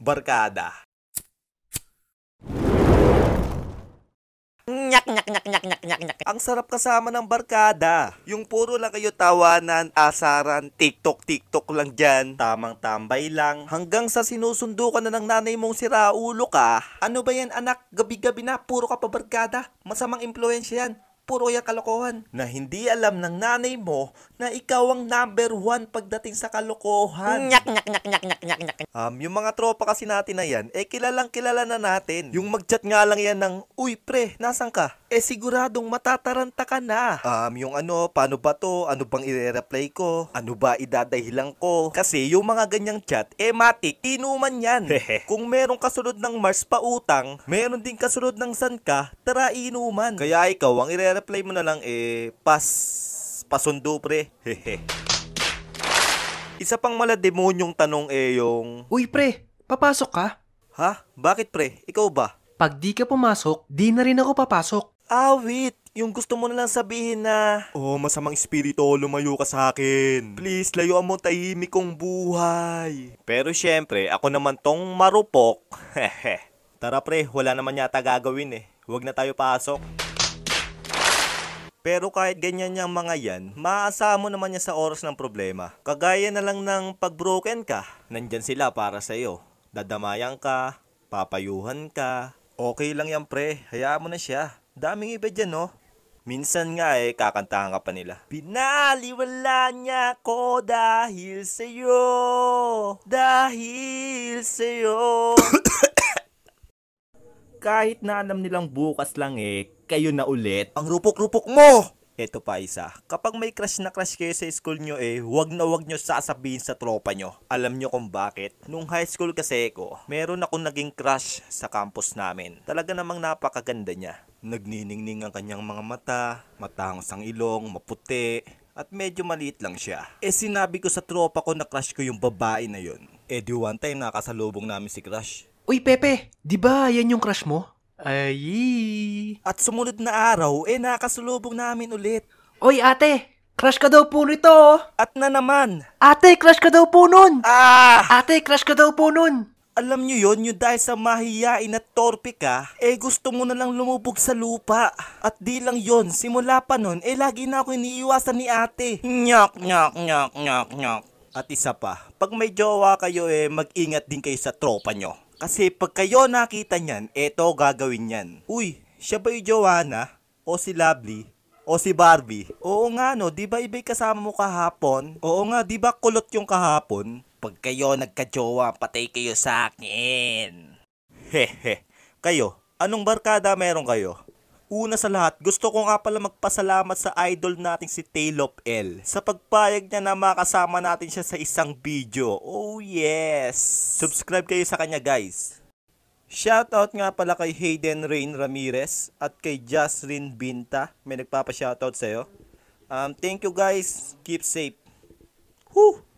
barkada. Nyak, nyak, nyak, nyak, nyak, nyak, nyak. Ang sarap kasama ng barkada. Yung puro lang kayo tawanan, asaran, tiktok, tiktok lang dyan. Tamang tambay lang. Hanggang sa sinusundo ka na ng nanay mong si Raulo ka. Ano ba yan anak? Gabi-gabi na, puro ka pa barkada. Masamang impluensya yan puro yung kalokohan. Na hindi alam ng nanay mo na ikaw ang number one pagdating sa kalokohan. Nyak, nyak, nyak, nyak, nyak, nyak, nyak. Um, yung mga tropa kasi natin na yan, eh kilalang kilala na natin. Yung magchat nga lang yan ng, Uy pre, nasan ka? eh siguradong matataranta ka na. Um, yung ano, paano ba to? Ano bang ire-reply ko? Ano ba idadahilan ko? Kasi yung mga ganyang chat, eh matik, inuman yan. Kung merong kasunod ng Mars pa utang, meron din kasunod ng San ka, tara inuman. Kaya ikaw, ang ire-reply mo na lang eh, pas, pasundo pre. Hehe. Isa pang malademonyong tanong eh yung... Uy pre, papasok ka? Ha? Bakit pre? Ikaw ba? Pag di ka pumasok, di na rin ako papasok awit. Yung gusto mo na lang sabihin na, Oh, masamang espiritu, lumayo ka sa akin. Please, layo mo tahimik kong buhay. Pero syempre, ako naman tong marupok. Tara pre, wala naman yata gagawin eh. Huwag na tayo pasok. Pero kahit ganyan niyang mga yan, maasama mo naman niya sa oras ng problema. Kagaya na lang ng pagbroken ka, nandyan sila para sa iyo. Dadamayan ka, papayuhan ka. Okay lang yan pre, hayaan mo na siya. Daming iba dyan, no? Minsan nga eh, kakantahan ka pa nila. Pinaliwala niya ko dahil sa'yo. Dahil sa'yo. Kahit na alam nilang bukas lang eh, kayo na ulit. Ang rupok-rupok mo! Eto pa isa. Kapag may crush na crush kayo sa school nyo eh, wag na wag nyo sasabihin sa tropa nyo. Alam nyo kung bakit. Nung high school kasi ko, meron akong naging crush sa campus namin. Talaga namang napakaganda niya. Nagniningning ang kanyang mga mata, matangos ang ilong, maputi, at medyo maliit lang siya. Eh sinabi ko sa tropa ko na crush ko yung babae na yon. Eh di one time nakasalubong namin si crush. Uy Pepe, di ba yan yung crush mo? Ay! At sumunod na araw, eh nakasulubong namin ulit. Oy ate, crush ka daw po nito At na naman. Ate, crush ka daw po nun. Ah! Ate, crush ka daw po nun. Alam nyo yon yung dahil sa mahiyain at torpe ka, eh gusto mo na lang lumubog sa lupa. At di lang yon simula pa nun, eh lagi na ako iniiwasan ni ate. Nyak, nyak, nyak, nyak, nyak. At isa pa, pag may jowa kayo eh, mag-ingat din kayo sa tropa nyo. Kasi pag kayo nakita niyan, eto gagawin niyan. Uy, siya ba yung Joanna? O si Lovely? O si Barbie? Oo nga no, di ba iba'y kasama mo kahapon? Oo nga, di ba kulot yung kahapon? Pag kayo nagka nagkajowa, patay kayo sa akin. Hehe, kayo, anong barkada meron kayo? Una sa lahat, gusto ko nga pala magpasalamat sa idol nating si Taylor L sa pagpayag niya na makasama natin siya sa isang video. Oh yes! Subscribe kayo sa kanya guys. Shoutout nga pala kay Hayden Rain Ramirez at kay Jasrin Binta. May nagpapa-shoutout sa'yo. Um, thank you guys. Keep safe. Whew!